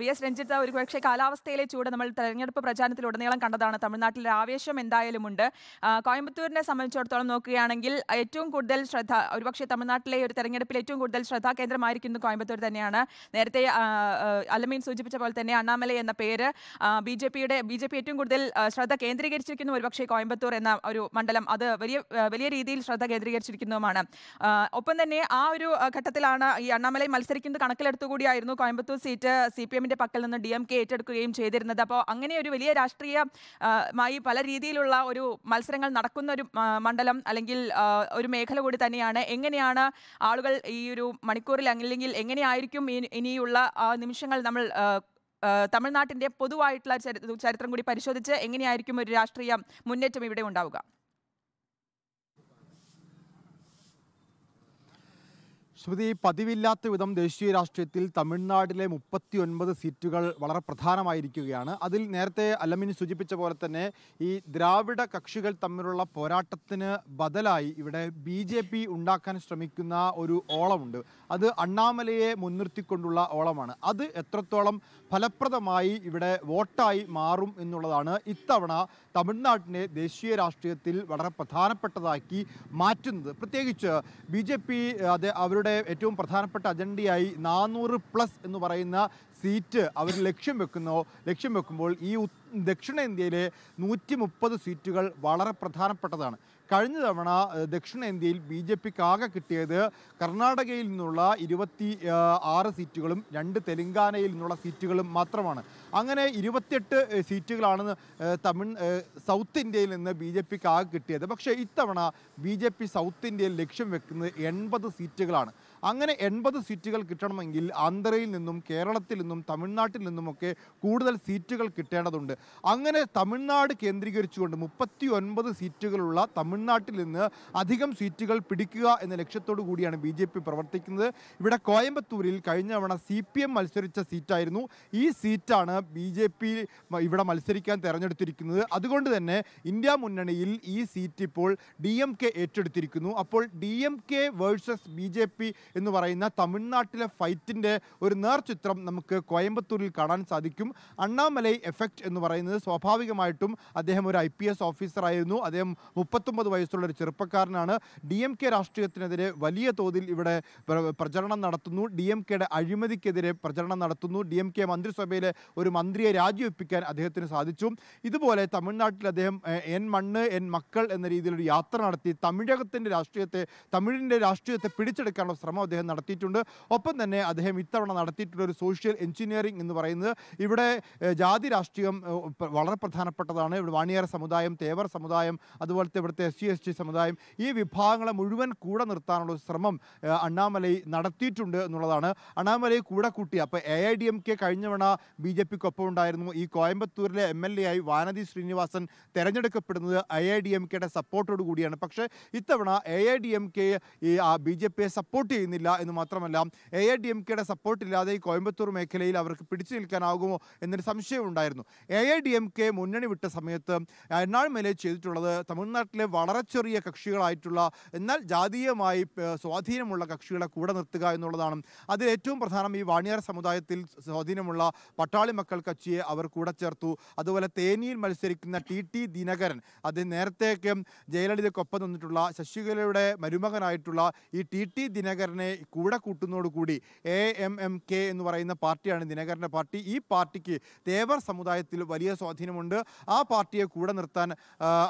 V S Ranjith ഒരുപക്ഷെ കാലാവസ്ഥയിലെ ചൂട് നമ്മൾ തെരഞ്ഞെടുപ്പ് പ്രചാരണത്തിൽ ഉടനീളം കണ്ടതാണ് തമിഴ്നാട്ടിലെ ആവേശം എന്തായാലും ഉണ്ട് കോയമ്പത്തൂരിനെ സംബന്ധിച്ചിടത്തോളം നോക്കുകയാണെങ്കിൽ ഏറ്റവും കൂടുതൽ ശ്രദ്ധ ഒരുപക്ഷെ തമിഴ്നാട്ടിലെ ഒരു തെരഞ്ഞെടുപ്പിൽ ഏറ്റവും കൂടുതൽ ശ്രദ്ധാ കേന്ദ്രമായിരിക്കുന്നത് കോയമ്പത്തൂർ തന്നെയാണ് നേരത്തെ അലമീൻ സൂചിപ്പിച്ച പോലെ തന്നെ അണ്ണാമല എന്ന പേര് ബി ജെ പിയുടെ ബി ജെ പി ഏറ്റവും കൂടുതൽ ശ്രദ്ധ കേന്ദ്രീകരിച്ചിരിക്കുന്നു ഒരുപക്ഷെ കോയമ്പത്തൂർ എന്ന ഒരു മണ്ഡലം അത് വലിയ വലിയ രീതിയിൽ ശ്രദ്ധ കേന്ദ്രീകരിച്ചിരിക്കുന്നതുമാണ് ഒപ്പം തന്നെ ആ ഒരു ഘട്ടത്തിലാണ് ഈ അണ്ണാമലയിൽ മത്സരിക്കുന്നത് കണക്കിലെടുത്തുകൂടിയായിരുന്നു കോയമ്പത്തൂർ സീറ്റ് സി പി എമ്മിന്റെ പക്കൽ നിന്ന് ഡി എം കെ ഏറ്റെടുക്കുകയും ചെയ്തിരുന്നത് അപ്പോൾ അങ്ങനെ ഒരു വലിയ രാഷ്ട്രീയമായി പല രീതിയിലുള്ള ഒരു മത്സരങ്ങൾ നടക്കുന്ന ഒരു മണ്ഡലം അല്ലെങ്കിൽ ഒരു മേഖല കൂടി തന്നെയാണ് എങ്ങനെയാണ് ആളുകൾ ഈ ഒരു മണിക്കൂറിൽ അല്ലെങ്കിൽ എങ്ങനെയായിരിക്കും ഇനിയുള്ള നിമിഷങ്ങൾ നമ്മൾ തമിഴ്നാട്ടിന്റെ പൊതുവായിട്ടുള്ള ചരിത്രം കൂടി പരിശോധിച്ച് എങ്ങനെയായിരിക്കും ഒരു രാഷ്ട്രീയ മുന്നേറ്റം ഇവിടെ ഉണ്ടാവുക ശ്രുതി പതിവില്ലാത്ത വിധം ദേശീയ രാഷ്ട്രീയത്തിൽ തമിഴ്നാട്ടിലെ മുപ്പത്തി ഒൻപത് സീറ്റുകൾ വളരെ പ്രധാനമായിരിക്കുകയാണ് അതിൽ നേരത്തെ അലമിന് സൂചിപ്പിച്ച പോലെ തന്നെ ഈ ദ്രാവിഡ കക്ഷികൾ തമ്മിലുള്ള പോരാട്ടത്തിന് ബദലായി ഇവിടെ ബി ജെ പി ഉണ്ടാക്കാൻ ശ്രമിക്കുന്ന ഒരു ഓളമുണ്ട് അത് അണ്ണാമലയെ മുൻനിർത്തിക്കൊണ്ടുള്ള ഓളമാണ് അത് എത്രത്തോളം ഫലപ്രദമായി ഇവിടെ വോട്ടായി മാറും എന്നുള്ളതാണ് ഇത്തവണ തമിഴ്നാട്ടിനെ ദേശീയ രാഷ്ട്രീയത്തിൽ വളരെ പ്രധാനപ്പെട്ടതാക്കി മാറ്റുന്നത് പ്രത്യേകിച്ച് ബി ജെ പി അത് അവരുടെ അവരുടെ ഏറ്റവും പ്രധാനപ്പെട്ട അജണ്ടയായി നാനൂറ് പ്ലസ് എന്ന് പറയുന്ന സീറ്റ് അവർ ലക്ഷ്യം വെക്കുന്നു ലക്ഷ്യം വെക്കുമ്പോൾ ഈ ദക്ഷിണേന്ത്യയിലെ നൂറ്റി മുപ്പത് സീറ്റുകൾ വളരെ പ്രധാനപ്പെട്ടതാണ് കഴിഞ്ഞ തവണ ദക്ഷിണേന്ത്യയിൽ ബി ജെ പിക്ക് ആകെ കിട്ടിയത് കർണാടകയിൽ നിന്നുള്ള ഇരുപത്തി ആറ് സീറ്റുകളും രണ്ട് തെലങ്കാനയിൽ നിന്നുള്ള സീറ്റുകളും മാത്രമാണ് അങ്ങനെ ഇരുപത്തിയെട്ട് സീറ്റുകളാണ് തമിഴ് സൗത്ത് ഇന്ത്യയിൽ നിന്ന് ബി ജെ പിക്ക് ആകെ കിട്ടിയത് പക്ഷേ ഇത്തവണ ബി ജെ പി സൗത്ത് ഇന്ത്യയിൽ ലക്ഷ്യം വെക്കുന്നത് എൺപത് സീറ്റുകളാണ് അങ്ങനെ എൺപത് സീറ്റുകൾ കിട്ടണമെങ്കിൽ ആന്ധ്രയിൽ നിന്നും കേരളത്തിൽ നിന്നും തമിഴ്നാട്ടിൽ നിന്നുമൊക്കെ കൂടുതൽ സീറ്റുകൾ കിട്ടേണ്ടതുണ്ട് അങ്ങനെ തമിഴ്നാട് കേന്ദ്രീകരിച്ചുകൊണ്ട് മുപ്പത്തി ഒൻപത് സീറ്റുകളുള്ള തമിഴ് തമിഴ്നാട്ടിൽ നിന്ന് അധികം സീറ്റുകൾ പിടിക്കുക എന്ന ലക്ഷ്യത്തോടു കൂടിയാണ് ബി പ്രവർത്തിക്കുന്നത് ഇവിടെ കോയമ്പത്തൂരിൽ കഴിഞ്ഞ തവണ സി പി എം മത്സരിച്ച സീറ്റായിരുന്നു ഈ സീറ്റാണ് ബി ജെ പി ഇവിടെ മത്സരിക്കാൻ തെരഞ്ഞെടുത്തിരിക്കുന്നത് അതുകൊണ്ട് തന്നെ ഇന്ത്യ മുന്നണിയിൽ ഈ സീറ്റ് ഇപ്പോൾ ഡി എം കെ ഏറ്റെടുത്തിരിക്കുന്നു അപ്പോൾ D M K versus B J P എന്ന് പറയുന്ന തമിഴ്നാട്ടിലെ ഫൈറ്റിൻ്റെ ഒരു നേർചിത്രം നമുക്ക് കോയമ്പത്തൂരിൽ കാണാൻ സാധിക്കും അണ്ണാമലൈ എഫക്റ്റ് എന്ന് പറയുന്നത് സ്വാഭാവികമായിട്ടും അദ്ദേഹം ഒരു ഐ പി എസ് ഓഫീസറായിരുന്നു അദ്ദേഹം മുപ്പത്തൊമ്പത് പത്തൊമ്പത് വയസ്സുള്ള ഒരു ചെറുപ്പക്കാരനാണ് ഡി എം കെ രാഷ്ട്രീയത്തിനെതിരെ വലിയ തോതിൽ ഇവിടെ പ്രചരണം നടത്തുന്നു ഡി എം കെയുടെ അഴിമതിക്കെതിരെ പ്രചരണം നടത്തുന്നു ഡി എം കെ മന്ത്രിസഭയിലെ ഒരു മന്ത്രിയെ രാജിവെപ്പിക്കാൻ അദ്ദേഹത്തിന് സാധിച്ചു ഇതുപോലെ തമിഴ്നാട്ടിൽ അദ്ദേഹം എൻ മണ്ണ് എൻ മക്കൾ എന്ന രീതിയിലൊരു യാത്ര നടത്തി തമിഴകത്തിൻ്റെ രാഷ്ട്രീയത്തെ തമിഴിൻ്റെ രാഷ്ട്രീയത്തെ പിടിച്ചെടുക്കാനുള്ള ശ്രമം അദ്ദേഹം നടത്തിയിട്ടുണ്ട് ഒപ്പം തന്നെ അദ്ദേഹം ഇത്തവണ നടത്തിയിട്ടുള്ള ഒരു സോഷ്യൽ എഞ്ചിനീയറിംഗ് എന്ന് പറയുന്നത് ഇവിടെ ജാതി രാഷ്ട്രീയം വളരെ പ്രധാനപ്പെട്ടതാണ് ഇവിടെ വാണിയാർ സമുദായം തേവർ സമുദായം അതുപോലത്തെ ഇവിടുത്തെ എസ് സി എസ് ടി സമുദായം ഈ വിഭാഗങ്ങളെ മുഴുവൻ കൂടെ നിർത്താനുള്ള ശ്രമം അണ്ണാമലൈ നടത്തിയിട്ടുണ്ട് എന്നുള്ളതാണ് അണ്ണാമലൈ കൂടെ കൂട്ടി അപ്പോൾ A I D M K കഴിഞ്ഞവണ ബി ജെ പിക്കൊപ്പം ഉണ്ടായിരുന്നു ഈ കോയമ്പത്തൂരിലെ എം എൽ എ ആയി വാനതി ശ്രീനിവാസൻ തെരഞ്ഞെടുക്കപ്പെടുന്നത് എ ഐ ഡി എം കെയുടെ സപ്പോർട്ടോടു കൂടിയാണ് പക്ഷേ ഇത്തവണ A I D M K ഈ ബി ജെ പിയെ സപ്പോർട്ട് ചെയ്യുന്നില്ല എന്ന് മാത്രമല്ല എ ഐ ഡി എം കെയുടെ സപ്പോർട്ടില്ലാതെ ഈ കോയമ്പത്തൂർ മേഖലയിൽ അവർക്ക് പിടിച്ചു നിൽക്കാനാകുമോ എന്നൊരു സംശയം ഉണ്ടായിരുന്നു A I D M K മുന്നണി വിട്ട സമയത്ത് എണ്ണാൾ മേലെ ചെയ്തിട്ടുള്ളത് തമിഴ്നാട്ടിലെ വളരെ ചെറിയ കക്ഷികളായിട്ടുള്ള എന്നാൽ ജാതീയമായി സ്വാധീനമുള്ള കക്ഷികളെ കൂടെ നിർത്തുക എന്നുള്ളതാണ് അതിൽ ഏറ്റവും പ്രധാനം ഈ വാണിയാർ സമുദായത്തിൽ സ്വാധീനമുള്ള പട്ടാളി മക്കൾ കക്ഷിയെ അവർ കൂടെ ചേർത്തു അതുപോലെ തേനിയിൽ മത്സരിക്കുന്ന ടി ടി ദിനകരൻ അത് നേരത്തേക്ക് ജയലളിതയ്ക്കൊപ്പം നിന്നിട്ടുള്ള ശശികലയുടെ മരുമകനായിട്ടുള്ള ഈ ടി ടി ദിനകരനെ കൂടെ കൂട്ടുന്നതോടുകൂടി എ എം എം കെ എന്ന് പറയുന്ന പാർട്ടിയാണ് ദിനകരൻ്റെ പാർട്ടി ഈ പാർട്ടിക്ക് തേവർ സമുദായത്തിൽ വലിയ സ്വാധീനമുണ്ട് ആ പാർട്ടിയെ കൂടെ നിർത്താൻ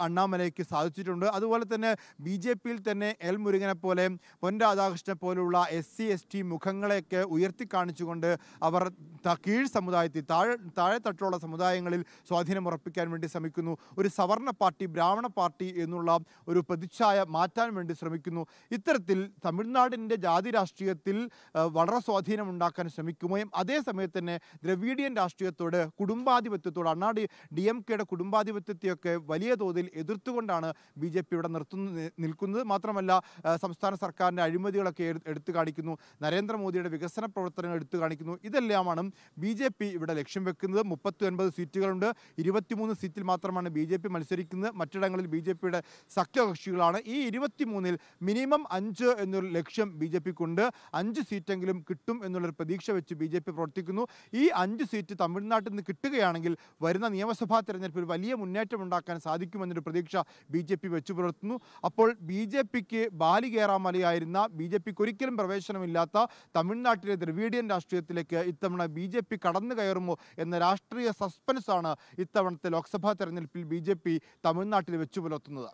അണ്ണാമലയ്ക്ക് സാധിച്ചിട്ടുണ്ട് ഉണ്ട് അതുപോലെ തന്നെ ബി ജെ പിയിൽ തന്നെ എൽ മുരുകനെ പോലെ പൊൻ രാധാകൃഷ്ണനെ പോലുള്ള എസ് സി എസ് ടി മുഖങ്ങളെയൊക്കെ ഉയർത്തിക്കാണിച്ചുകൊണ്ട് അവർ കീഴ് സമുദായത്തിൽ താഴെ താഴെ തട്ടുള്ള സമുദായങ്ങളിൽ സ്വാധീനം ഉറപ്പിക്കാൻ വേണ്ടി ശ്രമിക്കുന്നു ഒരു സവർണ പാർട്ടി ബ്രാഹ്മണ പാർട്ടി എന്നുള്ള ഒരു പ്രതിച്ഛായ മാറ്റാൻ വേണ്ടി ശ്രമിക്കുന്നു ഇത്തരത്തിൽ തമിഴ്നാടിൻ്റെ ജാതി രാഷ്ട്രീയത്തിൽ വളരെ ഉണ്ടാക്കാൻ ശ്രമിക്കുകയും അതേ സമയത്ത് തന്നെ ദ്രവീഡിയൻ രാഷ്ട്രീയത്തോട് കുടുംബാധിപത്യത്തോട് അണ്ണാ ഡി എം കെയുടെ കുടുംബാധിപത്യത്തെയൊക്കെ വലിയ തോതിൽ എതിർത്തുകൊണ്ടാണ് ബി ജെ പി ഇവിടെ നിർത്തുന്നു നിൽക്കുന്നത് മാത്രമല്ല സംസ്ഥാന സർക്കാരിൻ്റെ അഴിമതികളൊക്കെ എടുത്തു കാണിക്കുന്നു നരേന്ദ്രമോദിയുടെ വികസന പ്രവർത്തനങ്ങൾ എടുത്തു കാണിക്കുന്നു ഇതെല്ലാമാണ് ബി ജെ പി ഇവിടെ ലക്ഷ്യം വെക്കുന്നത് മുപ്പത്തി ഒൻപത് സീറ്റുകളുണ്ട് ഇരുപത്തിമൂന്ന് സീറ്റിൽ മാത്രമാണ് ബി ജെ പി മത്സരിക്കുന്നത് മറ്റിടങ്ങളിൽ ബി ജെ പിയുടെ സഖ്യകക്ഷികളാണ് ഈ ഇരുപത്തിമൂന്നിൽ മിനിമം അഞ്ച് എന്നൊരു ലക്ഷ്യം ബി ജെ പിക്കുണ്ട് അഞ്ച് സീറ്റെങ്കിലും കിട്ടും എന്നുള്ളൊരു പ്രതീക്ഷ വെച്ച് ബി ജെ പി പ്രവർത്തിക്കുന്നു ഈ അഞ്ച് സീറ്റ് തമിഴ്നാട്ടിൽ നിന്ന് കിട്ടുകയാണെങ്കിൽ വരുന്ന നിയമസഭാ തെരഞ്ഞെടുപ്പിൽ വലിയ മുന്നേറ്റം ഉണ്ടാക്കാൻ സാധിക്കുമെന്നൊരു പ്രതീക്ഷ ബി ജെ പി വെച്ച് വിളിച്ചു പുലർത്തുന്നു അപ്പോൾ ബി ജെ പിക്ക് ബാലികേറാമലയായിരുന്ന ബി ജെ പിക്ക് ഒരിക്കലും പ്രവേശനമില്ലാത്ത തമിഴ്നാട്ടിലെ ദ്രവീഡിയൻ രാഷ്ട്രീയത്തിലേക്ക് ഇത്തവണ ബി ജെ പി കടന്നു കയറുമോ എന്ന രാഷ്ട്രീയ സസ്പെൻസാണ് ഇത്തവണത്തെ ലോക്സഭാ തെരഞ്ഞെടുപ്പിൽ ബി ജെ പി തമിഴ്നാട്ടിൽ വെച്ചു പുലർത്തുന്നത്